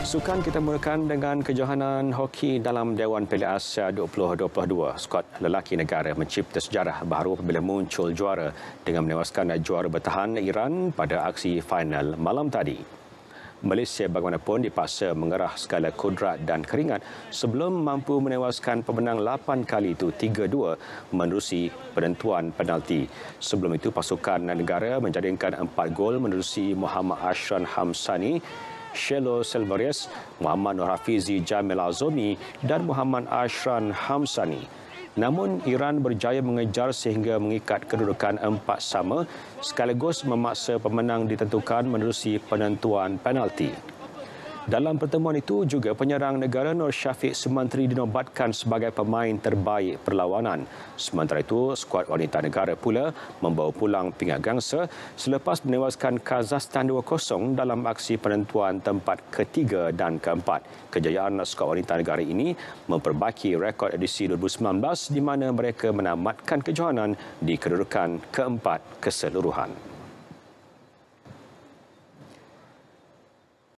Sukan kita mulakan dengan kejohanan hoki dalam Dewan Piala Asia 2022. Skuad lelaki negara mencipta sejarah baru apabila muncul juara dengan menewaskan juara bertahan Iran pada aksi final malam tadi. Malaysia bagaimanapun dipaksa mengerah segala kudrat dan keringat sebelum mampu menewaskan pemenang 8 kali itu 3-2 menerusi penentuan penalti. Sebelum itu pasukan negara menjaringkan 4 gol menerusi Muhammad Ashran Hamsani Shelo Selvarez, Muhammad Nur Hafizi Jamil Azomi dan Muhammad Ashran Hamsani. Namun Iran berjaya mengejar sehingga mengikat kedudukan empat sama sekaligus memaksa pemenang ditentukan menerusi penentuan penalti. Dalam pertemuan itu juga penyerang negara Nur Syafiq Semantri dinobatkan sebagai pemain terbaik perlawanan. Sementara itu, skuad wanita negara pula membawa pulang pingat gangsa selepas menewaskan Kazakhstan 2-0 dalam aksi penentuan tempat ketiga dan keempat. Kejayaan skuad wanita negara ini memperbaiki rekod edisi 2019 di mana mereka menamatkan kejohanan di kedudukan keempat keseluruhan.